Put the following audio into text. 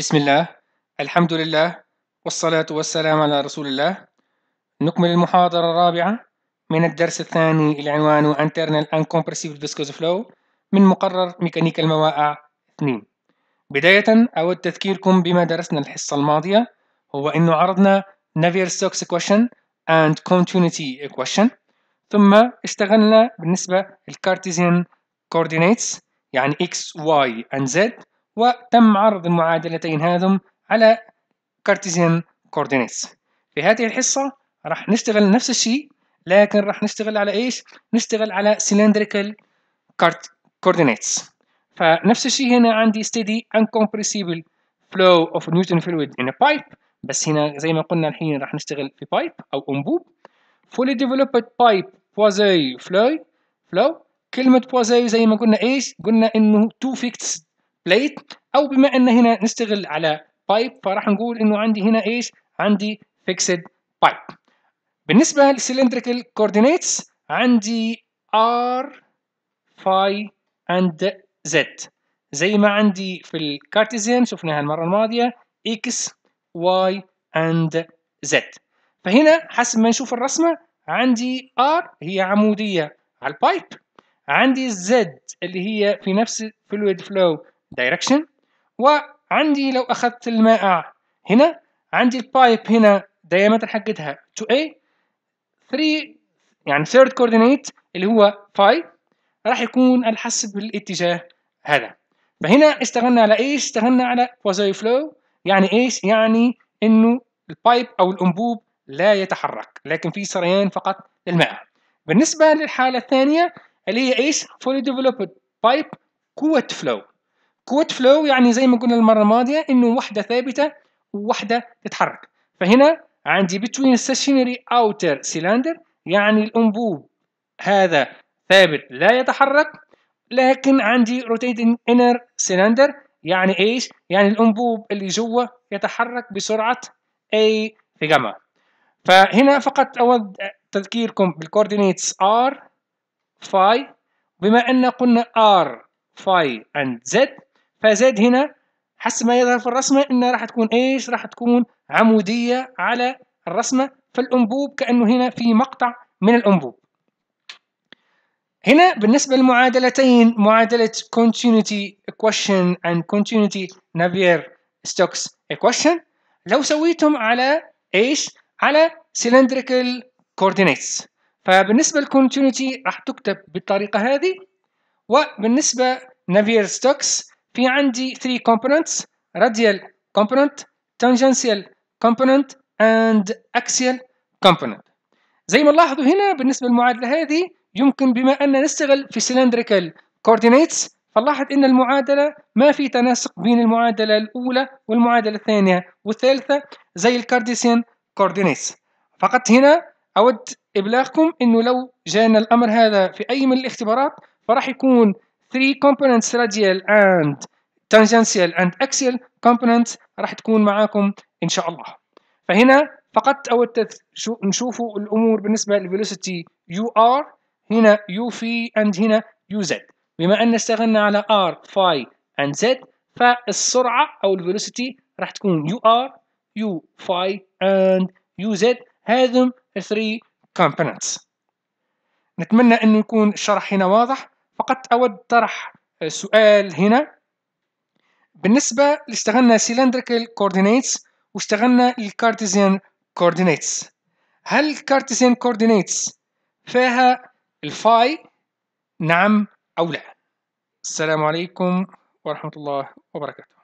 بسم الله الحمد لله والصلاة والسلام على رسول الله نكمل المحاضرة الرابعة من الدرس الثاني العنوان Internal and Compressive Viscous Flow من مقرر ميكانيكا الموائع 2 بداية أود تذكيركم بما درسنا الحصة الماضية هو أنه عرضنا Navier-Stokes Equation and Continuity Equation ثم اشتغلنا بالنسبة للكارتيزيان Coordinates يعني x, y and z وتم عرض المعادلتين هذم على كارتيزيان كوردينيتس في هذه الحصة راح نشتغل نفس الشيء لكن راح نشتغل على ايش؟ نشتغل على كارت coordinates فنفس الشيء هنا عندي steady uncompressible flow of Newton fluid in a pipe بس هنا زي ما قلنا الحين راح نشتغل في pipe أو أنبوب fully developed pipe quasi flow flow كلمة quasi زي ما قلنا ايش؟ قلنا انه two fixed بليت او بما ان هنا نشتغل على بايب فراح نقول انه عندي هنا ايش عندي فيكسد بايب. بالنسبه للسلندريكال كوردينيتس عندي ار فاي اند زد زي ما عندي في الكارتيزيان شفناها المره الماضيه اكس واي اند زد. فهنا حسب ما نشوف الرسمه عندي ار هي عموديه على البايب عندي الزد اللي هي في نفس fluid flow دايركشن وعندي لو اخذت المائع هنا عندي البايب هنا دايمتر حقتها 2A 3 يعني ثيرد كوردينيت اللي هو فاي راح يكون على حسب الاتجاه هذا فهنا اشتغلنا على ايش؟ اشتغلنا على كوازي فلو يعني ايش؟ يعني انه البايب او الانبوب لا يتحرك لكن في سريان فقط للماء بالنسبه للحاله الثانيه اللي هي ايش؟ فولي ديفلوبد بايب قوه فلو كوت فلو يعني زي ما قلنا المره الماضيه انه وحده ثابته ووحده تتحرك فهنا عندي between stationary outer cylinder يعني الانبوب هذا ثابت لا يتحرك لكن عندي rotating inner cylinder يعني ايش؟ يعني الانبوب اللي جوا يتحرك بسرعه A في جاما فهنا فقط اود تذكيركم بالكوردينيتس R فاي بما ان قلنا R فاي and Z فزاد هنا حسب ما يظهر في الرسمة إنها راح تكون إيش راح تكون عمودية على الرسمة فالأنبوب كأنه هنا في مقطع من الأنبوب هنا بالنسبة للمعادلتين معادلة continuity equation and continuity Navier Stokes equation لو سويتهم على ايش؟ على cylindrical coordinates فبالنسبة للcontinuity راح تكتب بالطريقة هذه وبالنسبة navier stokes في عندي 3 components radial component tangential component and axial component زي ما نلاحظوا هنا بالنسبة للمعادلة هذه يمكن بما أن نشتغل في cylindrical coordinates فنلاحظ أن المعادلة ما في تناسق بين المعادلة الأولى والمعادلة الثانية والثالثة زي الكارديسيان coordinates فقط هنا أود إبلاغكم أنه لو جانا الأمر هذا في أي من الاختبارات فراح يكون 3 components radial and tangential and axial components راح تكون معاكم ان شاء الله فهنا فقط او نشوفوا الامور بالنسبه للفيلوسيتي يو ار هنا يو في اند هنا يو زد بما ان اشتغلنا على ار فاي اند زد فالسرعه او الفيلوسيتي راح تكون يو ار يو فاي اند يو زد هذم 3 components نتمنى انه يكون الشرح هنا واضح فقط أود طرح سؤال هنا بالنسبة لاستغلنا cylindrical coordinates واشتغلنا الكارتيزيان coordinates هل الكارتيزيان coordinates فيها الفاي نعم أو لا السلام عليكم ورحمة الله وبركاته